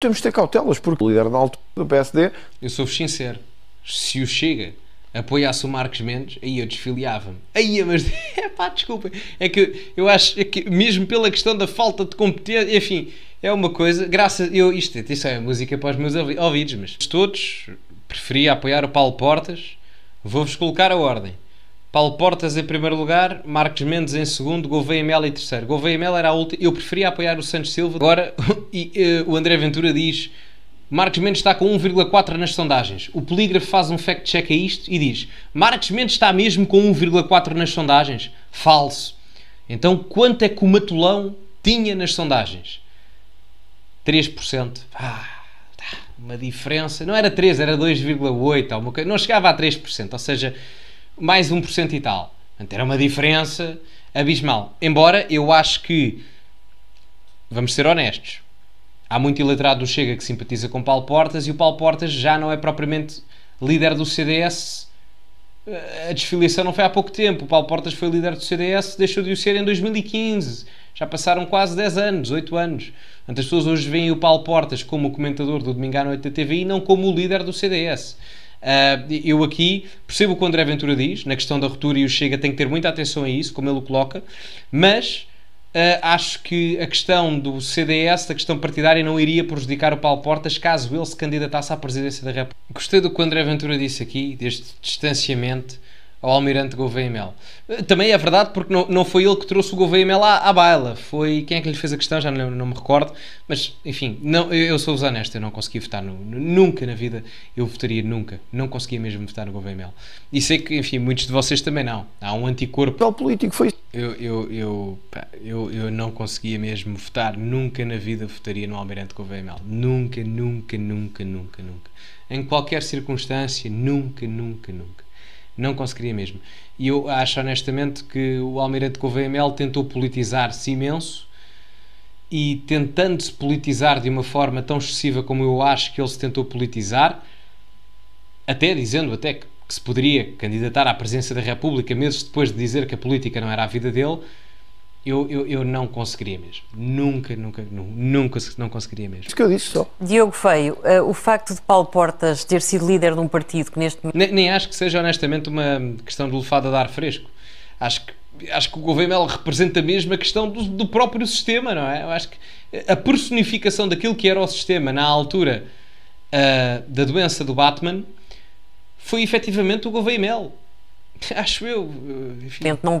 temos de ter cautelas, porque o líder da altura do PSD. Eu sou-vos sincero, se o Chega apoiasse o Marcos Mendes, aí eu desfiliava-me. Aí, mas é pá, desculpem. É que eu acho é que, mesmo pela questão da falta de competência, enfim, é uma coisa. Graças. Eu, isto, isto é música para os meus ouvidos, mas todos preferia apoiar o Paulo Portas. Vou-vos colocar a ordem. Paulo Portas em primeiro lugar, Marcos Mendes em segundo, Gouveia Melo em terceiro. Gouveia Melo era a última. Eu preferia apoiar o Santos Silva. Agora e, eh, o André Ventura diz: Marcos Mendes está com 1,4 nas sondagens. O polígrafo faz um fact-check a isto e diz: Marcos Mendes está mesmo com 1,4 nas sondagens? Falso. Então quanto é que o Matulão tinha nas sondagens? 3%. Ah tá, uma diferença, não era 3, era 2,8, não chegava a 3%, ou seja, mais 1% e tal. era uma diferença abismal. Embora eu acho que, vamos ser honestos, há muito eleitorado do Chega que simpatiza com Paulo Portas e o Paulo Portas já não é propriamente líder do CDS. A desfiliação não foi há pouco tempo. O Paulo Portas foi líder do CDS, deixou de o ser em 2015. Já passaram quase 10 anos, 8 anos. as pessoas hoje veem o Paulo Portas como comentador do Domingo à Noite da TV e não como o líder do CDS. Uh, eu aqui percebo o que o André Ventura diz, na questão da ruptura e o Chega tem que ter muita atenção a isso, como ele o coloca, mas uh, acho que a questão do CDS, da questão partidária, não iria prejudicar o Paulo Portas caso ele se candidatasse à presidência da República. Gostei do que o André Ventura disse aqui, deste distanciamento ao almirante Gouveia Mel. Eh, também é verdade porque não, não foi ele que trouxe o Gouveia Mel à, à baila, foi quem é que lhe fez a questão, já não, não me recordo, mas enfim, não, eu, eu sou-vos honesto, eu não consegui votar no, nunca na vida, eu votaria nunca, não conseguia mesmo votar no Gouveia Mel. E sei que, enfim, muitos de vocês também não, há um anticorpo. O político foi? Eu, eu, eu, pá, eu, eu não conseguia mesmo votar, nunca na vida votaria no almirante Gouveia Mel, nunca, nunca, nunca, nunca, nunca. Em qualquer circunstância, nunca, nunca, nunca. Não conseguiria mesmo. E eu acho honestamente que o Almirante Gouveia tentou politizar-se imenso e tentando-se politizar de uma forma tão excessiva como eu acho que ele se tentou politizar, até dizendo até que, que se poderia candidatar à presidência da República meses depois de dizer que a política não era a vida dele, eu, eu, eu não conseguiria mesmo. Nunca, nunca, nunca não conseguiria mesmo. Isso que eu disse só. Diogo Feio, uh, o facto de Paulo Portas ter sido líder de um partido que neste momento. Nem, nem acho que seja honestamente uma questão de lefada de ar fresco. Acho que acho que o ele representa mesmo a questão do, do, próprio sistema, não é? Eu acho que a personificação daquilo que era o sistema na altura uh, da doença do Batman foi efetivamente o Mel Acho eu. Eh, enfim. Não tem